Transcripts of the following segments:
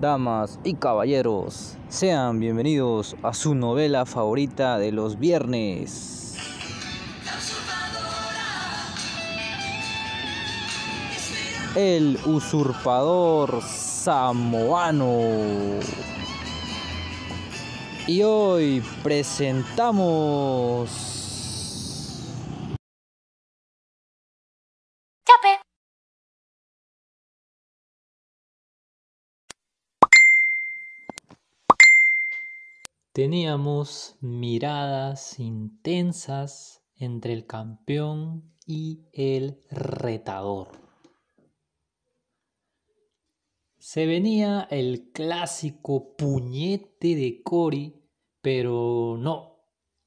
Damas y caballeros, sean bienvenidos a su novela favorita de los viernes. El usurpador samoano. Y hoy presentamos Teníamos miradas intensas entre el campeón y el retador. Se venía el clásico puñete de Cory, pero no,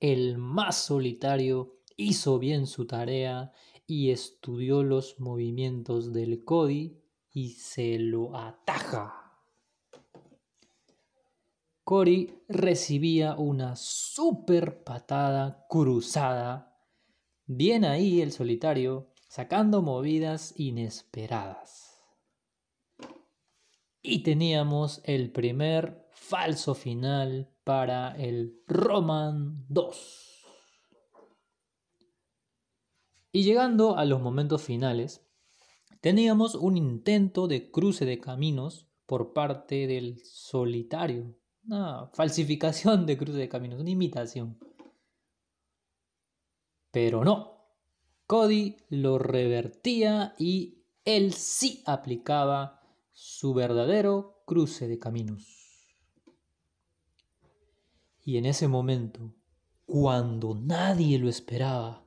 el más solitario hizo bien su tarea y estudió los movimientos del Cody y se lo ataja. Cory recibía una super patada cruzada. Bien ahí el solitario, sacando movidas inesperadas. Y teníamos el primer falso final para el Roman 2. Y llegando a los momentos finales, teníamos un intento de cruce de caminos por parte del solitario una falsificación de cruce de caminos, una imitación. Pero no, Cody lo revertía y él sí aplicaba su verdadero cruce de caminos. Y en ese momento, cuando nadie lo esperaba,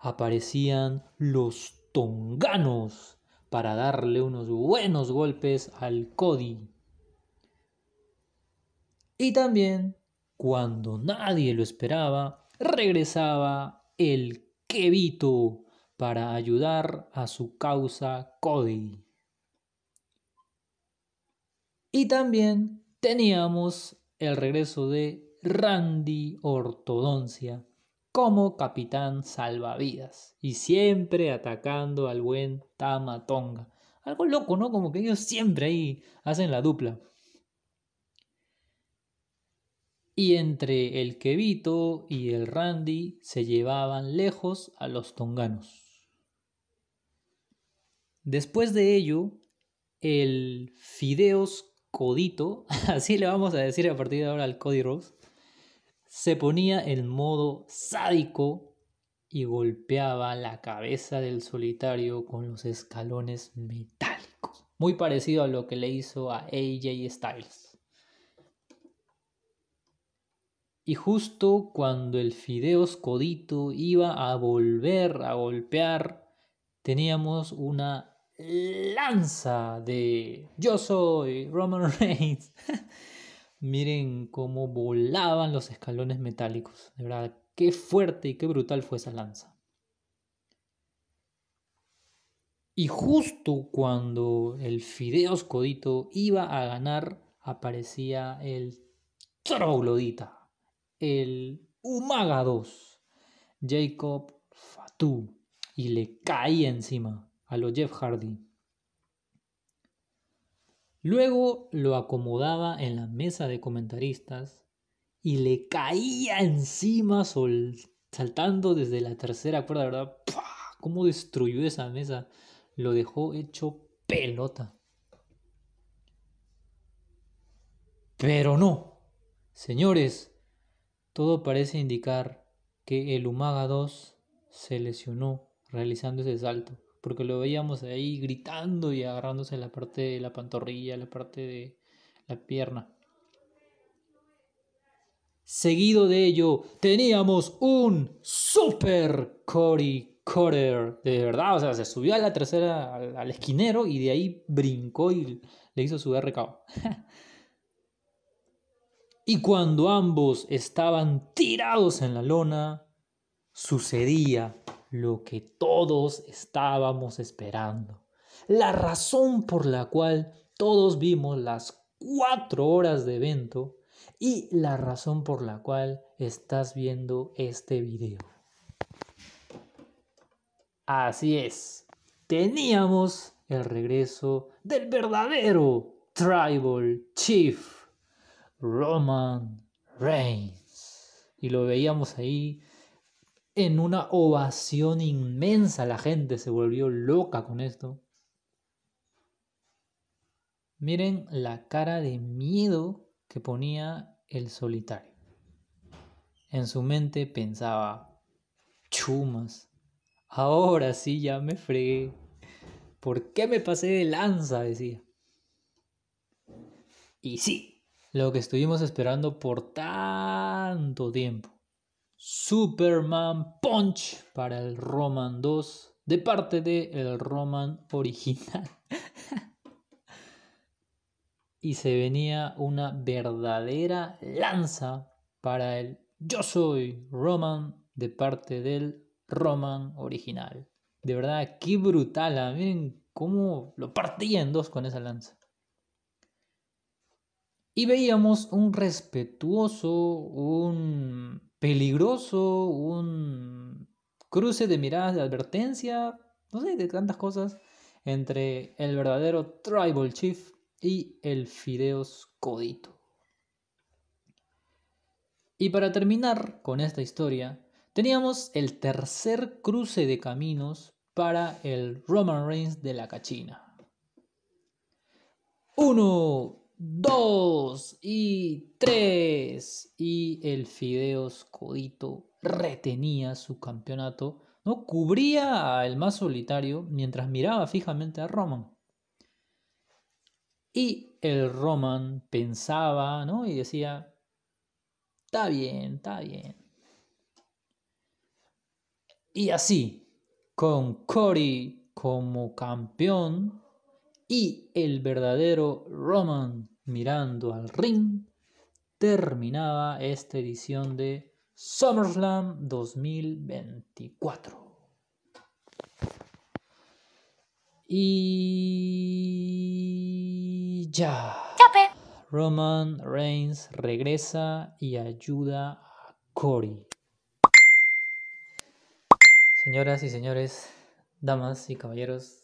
aparecían los tonganos para darle unos buenos golpes al Cody. Y también, cuando nadie lo esperaba, regresaba el Kevito para ayudar a su causa Cody. Y también teníamos el regreso de Randy Ortodoncia como capitán salvavidas y siempre atacando al buen Tamatonga. Algo loco, ¿no? Como que ellos siempre ahí hacen la dupla y entre el Quevito y el Randy se llevaban lejos a los tonganos. Después de ello, el Fideos Codito, así le vamos a decir a partir de ahora al Cody Ross, se ponía en modo sádico y golpeaba la cabeza del solitario con los escalones metálicos, muy parecido a lo que le hizo a AJ Styles. Y justo cuando el fideos codito iba a volver a golpear, teníamos una lanza de Yo soy Roman Reigns. Miren cómo volaban los escalones metálicos. De verdad, qué fuerte y qué brutal fue esa lanza. Y justo cuando el Fideos Codito iba a ganar, aparecía el Troglodita el Umaga 2, Jacob Fatu, y le caía encima a lo Jeff Hardy. Luego lo acomodaba en la mesa de comentaristas y le caía encima saltando desde la tercera cuerda, ¿verdad? ¿Cómo destruyó esa mesa? Lo dejó hecho pelota. Pero no, señores, todo parece indicar que el Umaga 2 se lesionó realizando ese salto, porque lo veíamos ahí gritando y agarrándose la parte de la pantorrilla, la parte de la pierna. Seguido de ello, teníamos un super Cory Cutter. De verdad, o sea, se subió a la tercera, al, esquinero y de ahí brincó y le hizo su RKO. Y cuando ambos estaban tirados en la lona, sucedía lo que todos estábamos esperando. La razón por la cual todos vimos las cuatro horas de evento y la razón por la cual estás viendo este video. Así es, teníamos el regreso del verdadero Tribal Chief. Roman Reigns. Y lo veíamos ahí en una ovación inmensa. La gente se volvió loca con esto. Miren la cara de miedo que ponía el solitario. En su mente pensaba, chumas, ahora sí ya me fregué. ¿Por qué me pasé de lanza? decía. Y sí, lo que estuvimos esperando por tanto tiempo. Superman Punch para el Roman 2 de parte del el Roman original. y se venía una verdadera lanza para el Yo soy Roman de parte del Roman original. De verdad, qué brutal. Ah, miren cómo lo partía en dos con esa lanza y veíamos un respetuoso, un peligroso, un cruce de miradas de advertencia, no sé, de tantas cosas, entre el verdadero Tribal Chief y el Fideos Codito. Y para terminar con esta historia, teníamos el tercer cruce de caminos para el Roman Reigns de la Cachina. Uno, dos y tres. Y el Fideos Codito retenía su campeonato, no cubría al más solitario mientras miraba fijamente a Roman. Y el Roman pensaba, ¿no? Y decía, está bien, está bien. Y así, con Cory como campeón, y el verdadero Roman mirando al ring, terminaba esta edición de SummerSlam 2024. Y ya. Roman Reigns regresa y ayuda a Cory. Señoras y señores, damas y caballeros,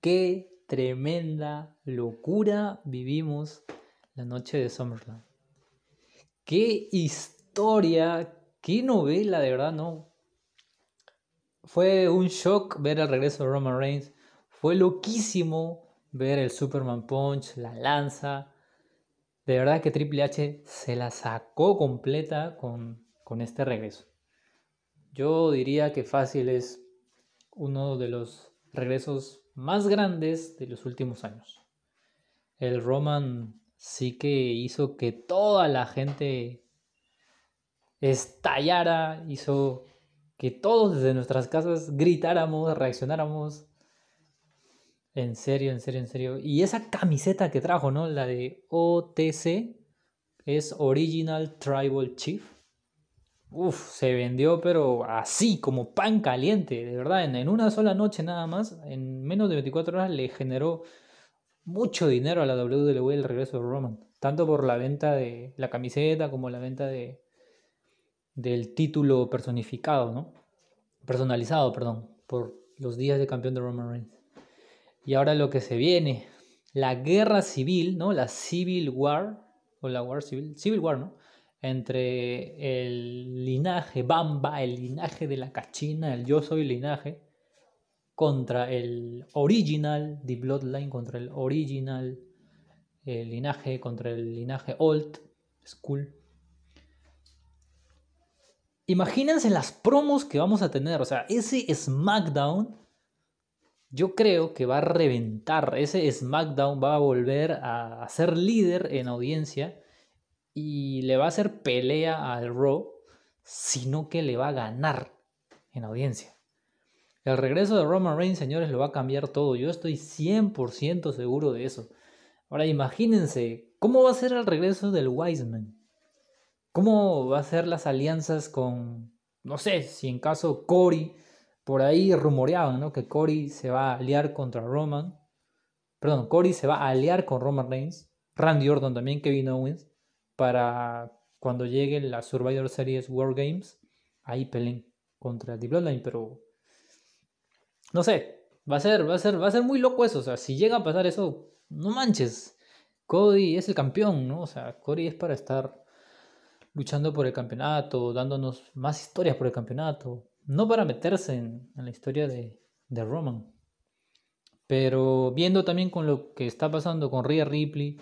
qué tremenda locura vivimos la noche de Summerland. Qué historia, qué novela, de verdad, ¿no? Fue un shock ver el regreso de Roman Reigns. Fue loquísimo ver el Superman Punch, la lanza. De verdad que Triple H se la sacó completa con, con este regreso. Yo diría que fácil es uno de los regresos más grandes de los últimos años. El Roman sí que hizo que toda la gente estallara, hizo que todos desde nuestras casas gritáramos, reaccionáramos. En serio, en serio, en serio. Y esa camiseta que trajo, ¿no? La de OTC es Original Tribal Chief. Uf, se vendió, pero así, como pan caliente, de verdad, en, una sola noche nada más, en menos de 24 horas le generó mucho dinero a la WWE el regreso de Roman, tanto por la venta de la camiseta como la venta de del título personificado, ¿no? Personalizado, perdón, por los días de campeón de Roman Reigns. Y ahora lo que se viene, la guerra civil, ¿no? La Civil War, o la War Civil, Civil War, ¿no? entre el linaje bamba, el linaje de la cachina, el yo soy linaje, contra el original, the bloodline, contra el original el linaje, contra el linaje old school. Imagínense las promos que vamos a tener, o sea, ese SmackDown yo creo que va a reventar, ese SmackDown va a volver a ser líder en audiencia y le va a hacer pelea al Raw, sino que le va a ganar en audiencia. El regreso de Roman Reigns, señores, lo va a cambiar todo. Yo estoy 100% seguro de eso. Ahora imagínense, ¿cómo va a ser el regreso del Wiseman? ¿Cómo va a ser las alianzas con, no sé, si en caso Cory, por ahí rumoreaban, ¿no? Que Cory se va a aliar contra Roman. Perdón, Cory se va a aliar con Roman Reigns. Randy Orton también, Kevin Owens para cuando llegue la Survivor Series War Games, ahí peleen contra The Bloodline, pero no sé, va a ser, va a ser, va a ser muy loco eso, o sea, si llega a pasar eso, no manches. Cody es el campeón, ¿no? O sea, Cody es para estar luchando por el campeonato, dándonos más historias por el campeonato, no para meterse en, la historia de, de Roman. Pero viendo también con lo que está pasando con Rhea Ripley,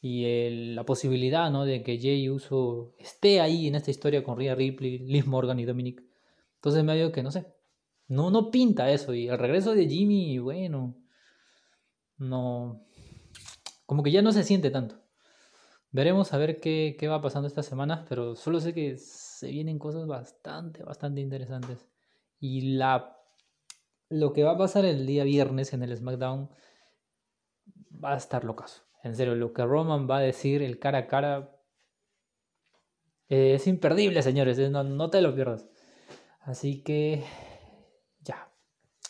y la posibilidad ¿no? de que Jay Uso esté ahí en esta historia con Rhea Ripley, Liz Morgan y Dominic. Entonces me ha dicho que no sé, no, no pinta eso. Y el regreso de Jimmy, bueno, no, como que ya no se siente tanto. Veremos a ver qué, va pasando esta semana pero solo sé que se vienen cosas bastante, bastante interesantes. Y la, lo que va a pasar el día viernes en el SmackDown va a estar locazo. En serio, lo que Roman va a decir, el cara a cara, eh, es imperdible, señores. Eh, no, te lo pierdas. Así que ya,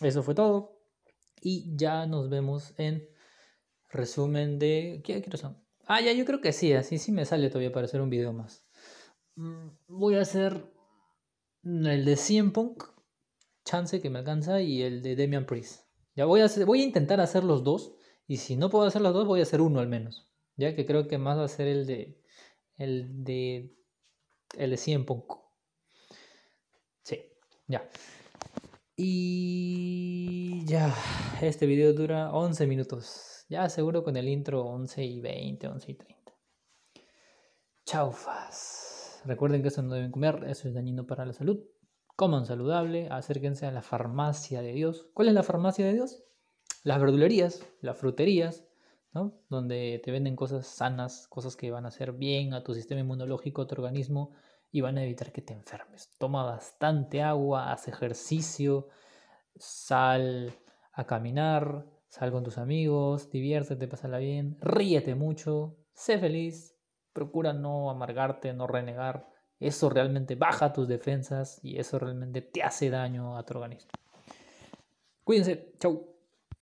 eso fue todo. Y ya nos vemos en resumen de... ¿Qué, son? Ah, ya, yo creo que sí, así sí me sale todavía para hacer un video más. Mm, voy a hacer el de CM Punk, chance que me alcanza, y el de Damian Priest. Ya voy a, voy a intentar hacer los dos y si no puedo hacer las dos, voy a hacer uno al menos. Ya que creo que más va a ser el de. El de. El de 100 Sí, ya. Y ya, este video dura 11 minutos. Ya seguro con el intro 11 y 20, 11 y 30. Chaufas. Recuerden que eso no deben comer, eso es dañino para la salud. Coman saludable, acérquense a la farmacia de Dios. ¿Cuál es la farmacia de Dios? las verdulerías, las fruterías, donde te venden cosas sanas, cosas que van a hacer bien a tu sistema inmunológico, a tu organismo y van a evitar que te enfermes. Toma bastante agua, haz ejercicio, sal a caminar, sal con tus amigos, diviértete, pásala bien, ríete mucho, sé feliz, procura no amargarte, no renegar. Eso realmente baja tus defensas y eso realmente te hace daño a tu organismo. Cuídense, chao.